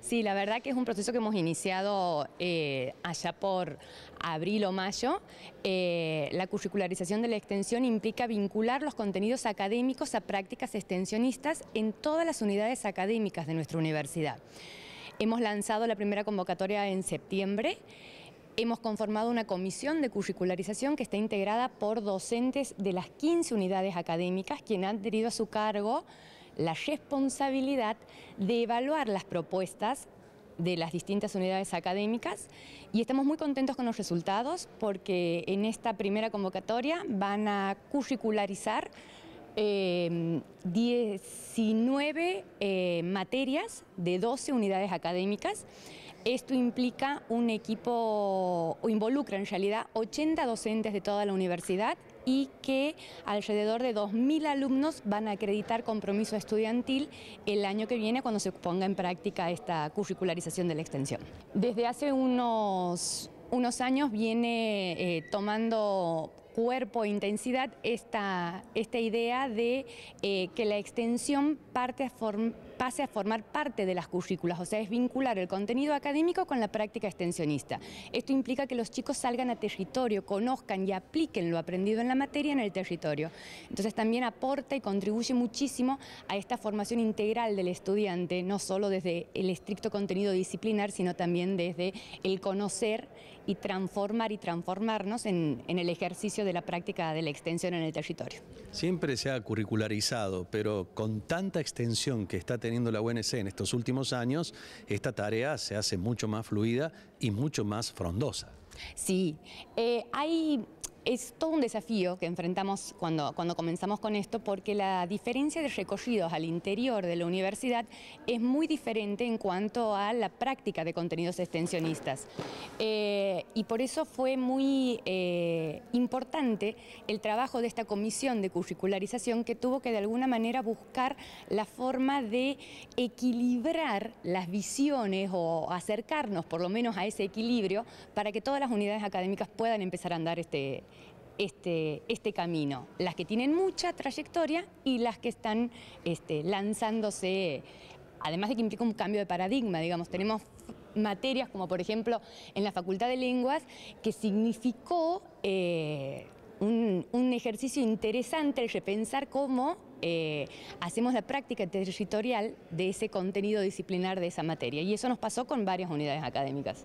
Sí, la verdad que es un proceso que hemos iniciado eh, allá por abril o mayo. Eh, la curricularización de la extensión implica vincular los contenidos académicos a prácticas extensionistas en todas las unidades académicas de nuestra universidad. Hemos lanzado la primera convocatoria en septiembre. Hemos conformado una comisión de curricularización que está integrada por docentes de las 15 unidades académicas, quien han adherido a su cargo la responsabilidad de evaluar las propuestas de las distintas unidades académicas y estamos muy contentos con los resultados porque en esta primera convocatoria van a curricularizar 19 em, eh, materias de 12 unidades académicas. Esto implica un equipo, o involucra en realidad 80 docentes de toda la universidad y que alrededor de 2.000 alumnos van a acreditar compromiso estudiantil el año que viene cuando se ponga en práctica esta curricularización de la extensión. Desde hace unos, unos años viene eh, tomando cuerpo e intensidad esta, esta idea de eh, que la extensión parte a formar pase a formar parte de las currículas, o sea, es vincular el contenido académico con la práctica extensionista. Esto implica que los chicos salgan a territorio, conozcan y apliquen lo aprendido en la materia en el territorio. Entonces también aporta y contribuye muchísimo a esta formación integral del estudiante, no solo desde el estricto contenido disciplinar, sino también desde el conocer y transformar y transformarnos en, el ejercicio de la práctica de la extensión en el territorio. Siempre se ha curricularizado, pero con tanta extensión que está teniendo teniendo la UNC en estos últimos años, esta tarea se hace mucho más fluida y mucho más frondosa. Sí, eh, hay es todo un desafío que enfrentamos cuando, cuando comenzamos con esto porque la diferencia de recorridos al interior de la universidad es muy diferente en cuanto a la práctica de contenidos extensionistas. Eh, y por eso fue muy eh, importante el trabajo de esta comisión de curricularización que tuvo que de alguna manera buscar la forma de equilibrar las visiones o acercarnos por lo menos a ese equilibrio para que todas las unidades académicas puedan empezar a andar este este, este, camino, las que tienen mucha trayectoria y las que están este, lanzándose, además de que implica un cambio de paradigma, digamos, tenemos materias como por ejemplo en la Facultad de Lenguas que significó... Eh, un, ejercicio interesante el repensar cómo eh, hacemos la práctica territorial de ese contenido disciplinar de esa materia. Y eso nos pasó con varias unidades académicas.